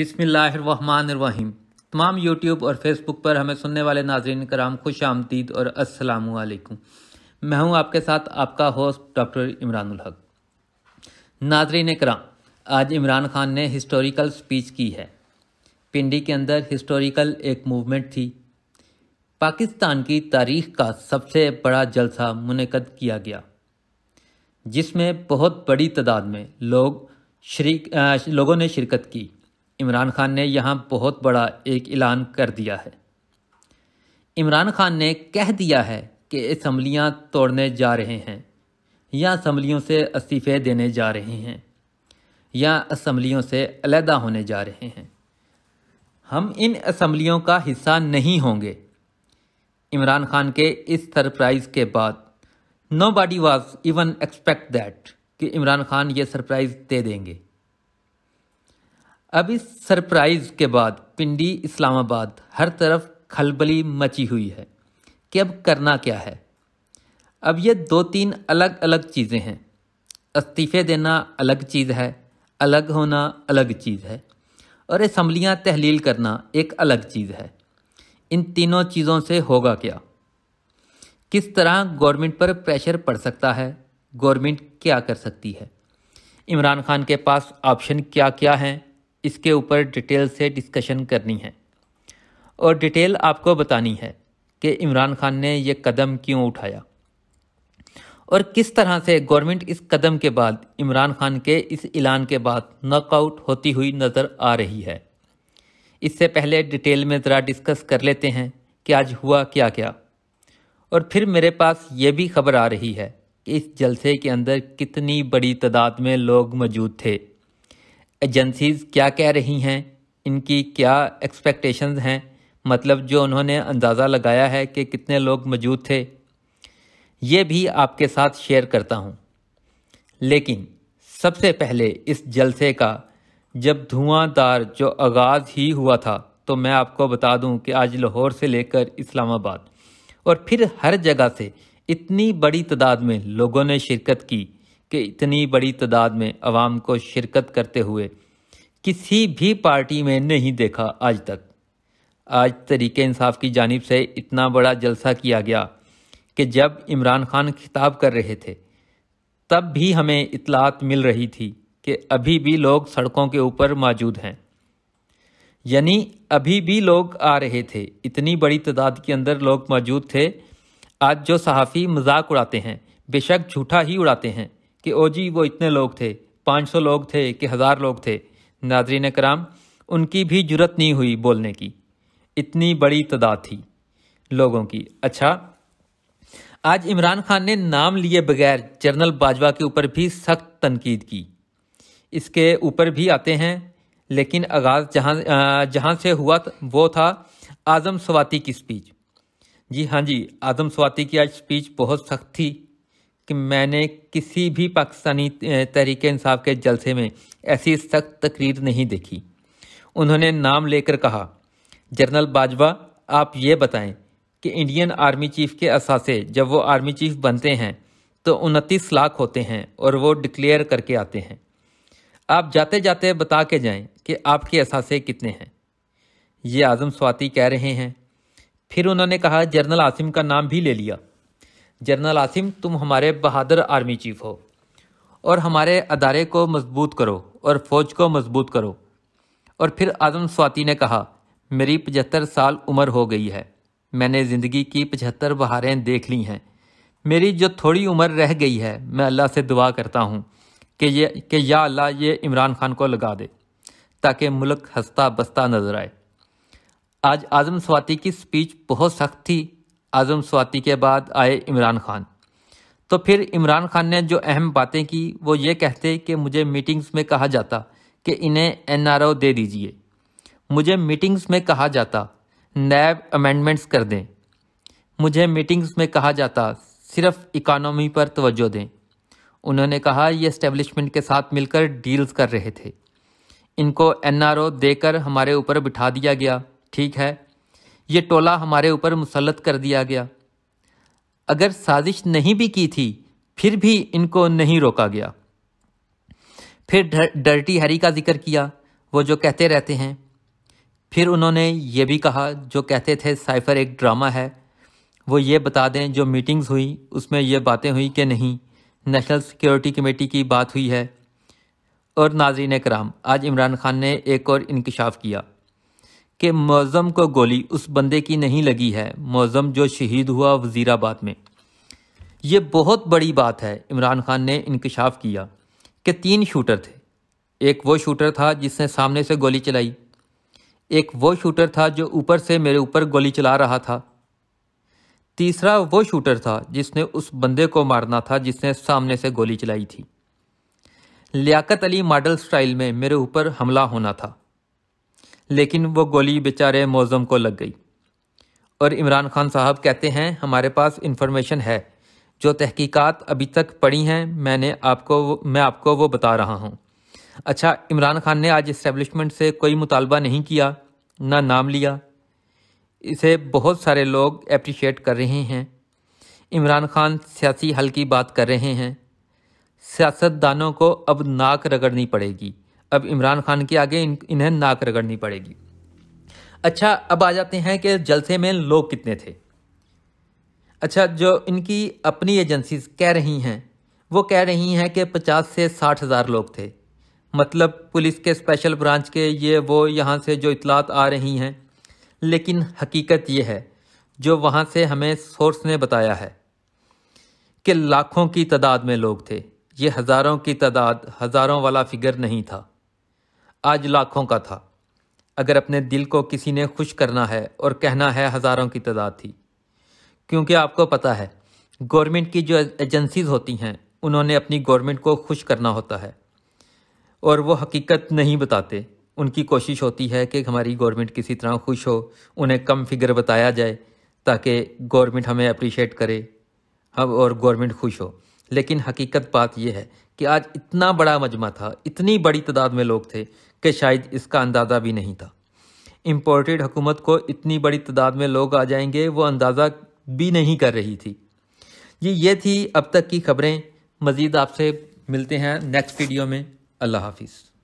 बिसमीम तमाम यूट्यूब और फेसबुक पर हमें सुनने वाले नाजरन कराम खुश आमदीद और असलकुम मैं हूं आपके साथ आपका होस्ट डॉक्टर इमरान हक नाजरन कराम आज इमरान खान ने हिस्टोरिकल स्पीच की है पिंडी के अंदर हिस्टोरिकल एक मूवमेंट थी पाकिस्तान की तारीख का सबसे बड़ा जलसा मुनद किया गया जिसमें बहुत बड़ी तादाद में लोग शरीक लोगों ने शिरकत की इमरान खान ने यहाँ बहुत बड़ा एक ऐलान कर दिया है इमरान खान ने कह दिया है कि असम्बलियाँ तोड़ने जा रहे हैं या असम्बलियों से इस्तीफ़े देने जा रहे हैं या असम्बलियों से अलहदा होने जा रहे हैं हम इन असम्बलियों का हिस्सा नहीं होंगे इमरान खान के इस सरप्राइज़ के बाद nobody was even expect that कि इमरान खान ये सरप्राइज़ दे देंगे अब इस सरप्राइज के बाद पिंडी इस्लामाबाद हर तरफ खलबली मची हुई है कि अब करना क्या है अब ये दो तीन अलग अलग चीज़ें हैं इस्तीफे देना अलग चीज़ है अलग होना अलग चीज़ है और इसम्बलियाँ तहलील करना एक अलग चीज़ है इन तीनों चीज़ों से होगा क्या किस तरह गवर्नमेंट पर प्रेशर पड़ सकता है गवर्नमेंट क्या कर सकती है इमरान खान के पास ऑप्शन क्या क्या हैं इसके ऊपर डिटेल से डिस्कशन करनी है और डिटेल आपको बतानी है कि इमरान खान ने ये कदम क्यों उठाया और किस तरह से गवर्नमेंट इस कदम के बाद इमरान खान के इस ऐलान के बाद नॉकआउट होती हुई नज़र आ रही है इससे पहले डिटेल में ज़रा डिस्कस कर लेते हैं कि आज हुआ क्या क्या और फिर मेरे पास ये भी खबर आ रही है कि इस जलसे के अंदर कितनी बड़ी तादाद में लोग मौजूद थे एजेंसीज़ क्या कह रही हैं इनकी क्या एक्सपेक्टेशंस हैं मतलब जो उन्होंने अंदाज़ा लगाया है कि कितने लोग मौजूद थे ये भी आपके साथ शेयर करता हूँ लेकिन सबसे पहले इस जलसे का जब धुआंधार जो आगाज़ ही हुआ था तो मैं आपको बता दूं कि आज लाहौर से लेकर इस्लामाबाद और फिर हर जगह से इतनी बड़ी तादाद में लोगों ने शिरकत की कि इतनी बड़ी तादाद में आवाम को शिरकत करते हुए किसी भी पार्टी में नहीं देखा आज तक आज तरीके इंसाफ की जानब से इतना बड़ा जलसा किया गया कि जब इमरान खान खिताब कर रहे थे तब भी हमें इतलात मिल रही थी कि अभी भी लोग सड़कों के ऊपर मौजूद हैं यानी अभी भी लोग आ रहे थे इतनी बड़ी तादाद के अंदर लोग मौजूद थे आज जो सहाफ़ी मजाक उड़ाते हैं बेशक झूठा ही उड़ाते हैं कि ओ जी वो इतने लोग थे 500 लोग थे कि हज़ार लोग थे नाजरीन कराम उनकी भी जरूरत नहीं हुई बोलने की इतनी बड़ी तादाद थी लोगों की अच्छा आज इमरान खान ने नाम लिए बगैर जनरल बाजवा के ऊपर भी सख्त तनकीद की इसके ऊपर भी आते हैं लेकिन आगाज़ जहाँ जहाँ से हुआ वो था आज़म स्वाति की स्पीच जी हाँ जी आज़म स्वाति की आज स्पीच बहुत सख्त थी कि मैंने किसी भी पाकिस्तानी तहरीक इंसाफ के जलसे में ऐसी सख्त तकरीर नहीं देखी उन्होंने नाम लेकर कहा जनरल बाजवा आप ये बताएं कि इंडियन आर्मी चीफ के असासे जब वो आर्मी चीफ बनते हैं तो उनतीस लाख होते हैं और वो डिक्लेयर करके आते हैं आप जाते जाते बता के जाएं कि आपके असासे कितने हैं ये आज़म स्वाति कह रहे हैं फिर उन्होंने कहा जनरल आसिम का नाम भी ले लिया जनरल आसिम तुम हमारे बहादुर आर्मी चीफ हो और हमारे अदारे को मजबूत करो और फ़ौज को मजबूत करो और फिर आज़म स्वाति ने कहा मेरी पचहत्तर साल उम्र हो गई है मैंने ज़िंदगी की पचहत्तर बहारें देख ली हैं मेरी जो थोड़ी उम्र रह गई है मैं अल्लाह से दुआ करता हूँ कि ये कि या अल्लाह ये इमरान खान को लगा दे ताकि मुल्क हंसता बसता नजर आए आज आज़म स्वाति की स्पीच बहुत सख्त थी आज़म स्वाति के बाद आए इमरान खान तो फिर इमरान खान ने जो अहम बातें की वो ये कहते कि मुझे मीटिंग्स में कहा जाता कि इन्हें एनआरओ दे दीजिए मुझे मीटिंग्स में कहा जाता नैब अमेंडमेंट्स कर दें मुझे मीटिंग्स में कहा जाता सिर्फ इकानमी पर तवज्जो दें उन्होंने कहा ये इस्टेब्लिशमेंट के साथ मिलकर डील्स कर रहे थे इनको एनआरओ देकर हमारे ऊपर बिठा दिया गया ठीक है ये टोला हमारे ऊपर मुसलत कर दिया गया अगर साजिश नहीं भी की थी फिर भी इनको नहीं रोका गया फिर डर्टी हरी का जिक्र किया वो जो कहते रहते हैं फिर उन्होंने ये भी कहा जो कहते थे साइफ़र एक ड्रामा है वो ये बता दें जो मीटिंग्स हुई उसमें ये बातें हुई कि नहीं नेशनल सिक्योरिटी कमेटी की बात हुई है और नाजरीन कराम आज इमरान खान ने एक और इनकशाफ किया कि मौज़म को गोली उस बंदे की नहीं लगी है मौज़म जो शहीद हुआ वज़ीराबाद में ये बहुत बड़ी बात है इमरान खान ने इंकशाफ किया कि तीन शूटर थे एक वो शूटर था जिसने सामने से गोली चलाई एक वो शूटर था जो ऊपर से मेरे ऊपर गोली चला रहा था तीसरा वो शूटर था जिसने उस बंदे को मारना था जिसने सामने से गोली चलाई थी लियाकत अली मॉडल स्टाइल में मेरे ऊपर हमला होना था लेकिन वो गोली बेचारे मौजम को लग गई और इमरान खान साहब कहते हैं हमारे पास इन्फॉर्मेशन है जो तहकीकात अभी तक पड़ी हैं मैंने आपको मैं आपको वो बता रहा हूँ अच्छा इमरान खान ने आज इस्टेब्लिशमेंट से कोई मुतालबा नहीं किया ना नाम लिया इसे बहुत सारे लोग अप्रिशिएट कर रहे हैं इमरान खान सियासी हल की बात कर रहे हैं सियासतदानों को अब नाक रगड़नी पड़ेगी अब इमरान खान के आगे इन्हें नाक रगड़नी पड़ेगी अच्छा अब आ जाते हैं कि जलसे में लोग कितने थे अच्छा जो इनकी अपनी एजेंसीज कह रही हैं वो कह रही हैं कि पचास से साठ हज़ार लोग थे मतलब पुलिस के स्पेशल ब्रांच के ये वो यहाँ से जो इतलात आ रही हैं लेकिन हकीकत ये है जो वहाँ से हमें सोर्स ने बताया है कि लाखों की तादाद में लोग थे ये हज़ारों की तादाद हज़ारों वाला फिगर नहीं था आज लाखों का था अगर अपने दिल को किसी ने खुश करना है और कहना है हज़ारों की तादाद थी क्योंकि आपको पता है गवर्नमेंट की जो एजेंसीज़ होती हैं उन्होंने अपनी गवर्नमेंट को खुश करना होता है और वो हकीकत नहीं बताते उनकी कोशिश होती है कि हमारी गवर्नमेंट किसी तरह खुश हो उन्हें कम फिगर बताया जाए ताकि गवर्नमेंट हमें अप्रिशिएट करे हम और गवर्नमेंट खुश हो लेकिन हकीकत बात यह है कि आज इतना बड़ा मजमा था इतनी बड़ी तादाद में लोग थे कि शायद इसका अंदाज़ा भी नहीं था इम्पोर्टेड हुकूमत को इतनी बड़ी तादाद में लोग आ जाएंगे वो अंदाज़ा भी नहीं कर रही थी जी ये थी अब तक की खबरें मज़ीद आपसे मिलते हैं नेक्स्ट वीडियो में अल्लाह हाफिज़